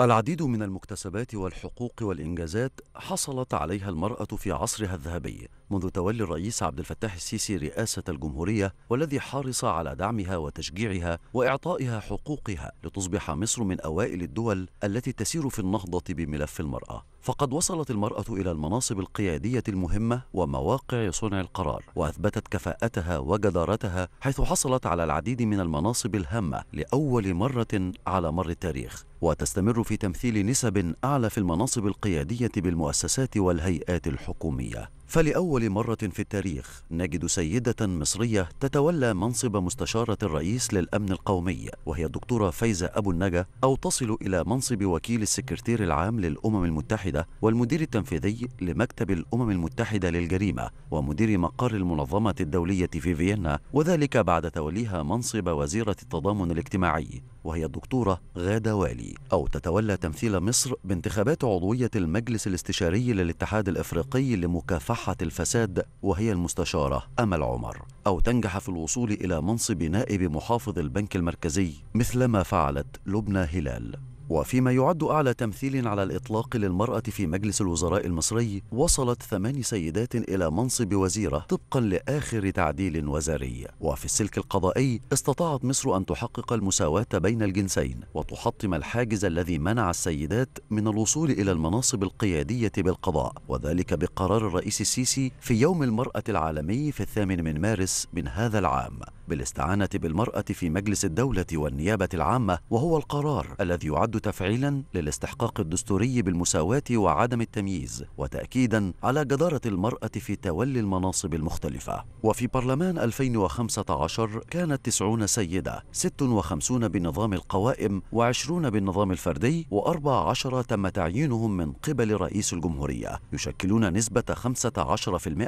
العديد من المكتسبات والحقوق والإنجازات حصلت عليها المرأة في عصرها الذهبي منذ تولي الرئيس عبد الفتاح السيسي رئاسة الجمهورية والذي حرص على دعمها وتشجيعها وإعطائها حقوقها لتصبح مصر من أوائل الدول التي تسير في النهضة بملف المرأة فقد وصلت المرأة إلى المناصب القيادية المهمة ومواقع صنع القرار وأثبتت كفاءتها وجدارتها حيث حصلت على العديد من المناصب الهامة لأول مرة على مر التاريخ وتستمر في تمثيل نسب أعلى في المناصب القيادية بالمؤسسات والهيئات الحكومية فلأول مرة في التاريخ نجد سيدة مصرية تتولى منصب مستشارة الرئيس للأمن القومي وهي الدكتورة فايزة أبو النجا أو تصل إلى منصب وكيل السكرتير العام للأمم المتحدة والمدير التنفيذي لمكتب الأمم المتحدة للجريمة ومدير مقر المنظمة الدولية في فيينا وذلك بعد توليها منصب وزيرة التضامن الاجتماعي وهي الدكتورة غادة والي أو تتولى تمثيل مصر بانتخابات عضوية المجلس الاستشاري للاتحاد الإفريقي لمكافحة مكافحة الفساد وهي المستشارة أمل عمر أو تنجح في الوصول إلى منصب نائب محافظ البنك المركزي مثلما فعلت لبنى هلال وفيما يعد أعلى تمثيل على الإطلاق للمرأة في مجلس الوزراء المصري وصلت ثمان سيدات إلى منصب وزيرة طبقا لآخر تعديل وزاري وفي السلك القضائي استطاعت مصر أن تحقق المساواة بين الجنسين وتحطم الحاجز الذي منع السيدات من الوصول إلى المناصب القيادية بالقضاء وذلك بقرار الرئيس السيسي في يوم المرأة العالمي في الثامن من مارس من هذا العام بالاستعانة بالمرأة في مجلس الدولة والنيابة العامة وهو القرار الذي يعد تفعيلا للاستحقاق الدستوري بالمساواة وعدم التمييز وتأكيدا على جدارة المرأة في تولي المناصب المختلفة وفي برلمان 2015 كانت 90 سيدة 56 بنظام القوائم و20 بالنظام الفردي و14 تم تعيينهم من قبل رئيس الجمهورية يشكلون نسبة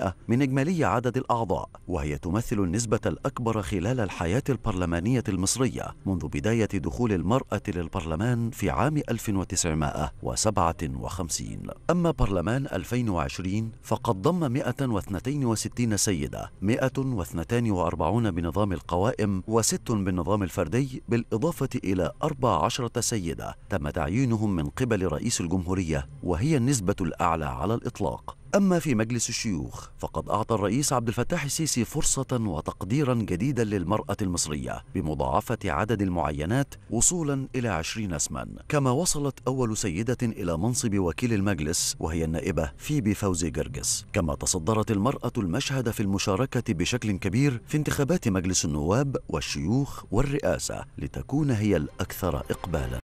15% من إجمالي عدد الأعضاء وهي تمثل النسبة الأكبر خلال الحياة البرلمانية المصرية منذ بداية دخول المرأة للبرلمان في عام 1957 أما برلمان 2020 فقد ضم 162 سيدة 142 بنظام القوائم وست بالنظام الفردي بالإضافة إلى 14 سيدة تم تعيينهم من قبل رئيس الجمهورية وهي النسبة الأعلى على الإطلاق أما في مجلس الشيوخ فقد أعطى الرئيس عبد الفتاح السيسي فرصة وتقديرا جديدا للمرأة المصرية بمضاعفة عدد المعينات وصولا إلى 20 اسما كما وصلت أول سيدة إلى منصب وكيل المجلس وهي النائبة فيبي فوزي جرجس كما تصدرت المرأة المشهد في المشاركة بشكل كبير في انتخابات مجلس النواب والشيوخ والرئاسة لتكون هي الأكثر إقبالا